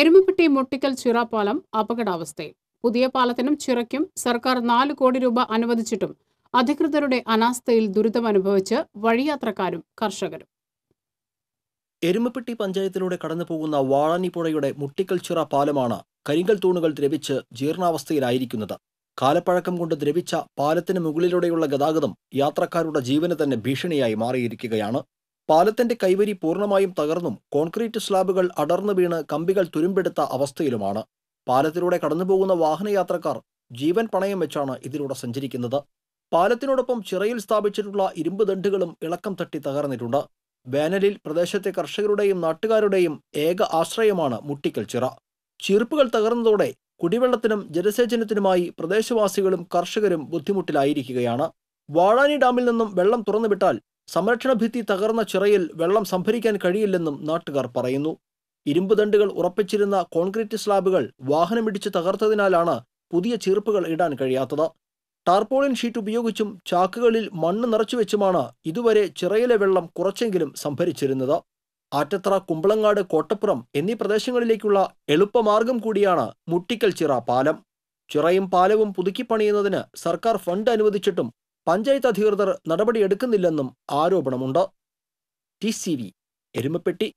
എരുമപ്പെട്ടി മുട്ടിക്കൽ ചിറ പാലം അപകടാവസ്ഥയിൽ പുതിയ പാലത്തിനും ചിറയ്ക്കും സർക്കാർ നാല് കോടി രൂപ അനുവദിച്ചിട്ടും അധികൃതരുടെ അനാസ്ഥയിൽ ദുരിതമനുഭവിച്ച് വഴിയാത്രക്കാരും കർഷകരും എരുമപ്പെട്ടി പഞ്ചായത്തിലൂടെ കടന്നുപോകുന്ന വാഴാനിപ്പുഴയുടെ മുട്ടിക്കൽ ചിറ പാലമാണ് കരിങ്കൽ തൂണുകൾ ദ്രവിച്ച് ജീർണാവസ്ഥയിലായിരിക്കുന്നത് കാലപ്പഴക്കം കൊണ്ട് ദ്രവിച്ച പാലത്തിന് മുകളിലൂടെയുള്ള ഗതാഗതം യാത്രക്കാരുടെ ജീവന് തന്നെ ഭീഷണിയായി മാറിയിരിക്കുകയാണ് പാലത്തിന്റെ കൈവരി പൂർണ്ണമായും തകർന്നും കോൺക്രീറ്റ് സ്ലാബുകൾ അടർന്നു വീണ് കമ്പികൾ തുരുമ്പെടുത്ത അവസ്ഥയിലുമാണ് പാലത്തിലൂടെ കടന്നുപോകുന്ന വാഹനയാത്രക്കാർ ജീവൻ പണയം വെച്ചാണ് ഇതിലൂടെ സഞ്ചരിക്കുന്നത് പാലത്തിനോടൊപ്പം ചിറയിൽ സ്ഥാപിച്ചിട്ടുള്ള ഇരുമ്പ് ദണ്ടുകളും ഇളക്കം തട്ടി തകർന്നിട്ടുണ്ട് വേനലിൽ പ്രദേശത്തെ കർഷകരുടെയും നാട്ടുകാരുടെയും ഏക ആശ്രയമാണ് മുട്ടിക്കൽ ചിറ ചീർപ്പുകൾ തകർന്നതോടെ കുടിവെള്ളത്തിനും ജലസേചനത്തിനുമായി പ്രദേശവാസികളും കർഷകരും ബുദ്ധിമുട്ടിലായിരിക്കുകയാണ് വാഴാനി ഡാമിൽ നിന്നും വെള്ളം തുറന്നുവിട്ടാൽ സംരക്ഷണ ഭിത്തി തകർന്ന ചിറയിൽ വെള്ളം സംഭരിക്കാൻ കഴിയില്ലെന്നും നാട്ടുകാർ പറയുന്നു ഇരുമ്പ് ദണ്ടുകൾ ഉറപ്പിച്ചിരുന്ന കോൺക്രീറ്റ് സ്ലാബുകൾ വാഹനമിടിച്ച് തകർത്തതിനാലാണ് പുതിയ ചീർപ്പുകൾ ഇടാൻ കഴിയാത്തത് ടാർപോളിൻ ഷീറ്റ് ഉപയോഗിച്ചും ചാക്കുകളിൽ മണ്ണ് നിറച്ചുവെച്ചുമാണ് ഇതുവരെ ചിറയിലെ വെള്ളം കുറച്ചെങ്കിലും സംഭരിച്ചിരുന്നത് ആറ്റത്ര കുമ്പളങ്ങാട് കോട്ടപ്പുറം എന്നീ പ്രദേശങ്ങളിലേക്കുള്ള എളുപ്പമാർഗം കൂടിയാണ് മുട്ടിക്കൽ ചിറ പാലം ചിറയും പാലവും പുതുക്കി പണിയുന്നതിന് സർക്കാർ ഫണ്ട് അനുവദിച്ചിട്ടും പഞ്ചായത്ത് അധികൃതർ നടപടിയെടുക്കുന്നില്ലെന്നും ആരോപണമുണ്ട് ടി സി വി എരുമപ്പെട്ടി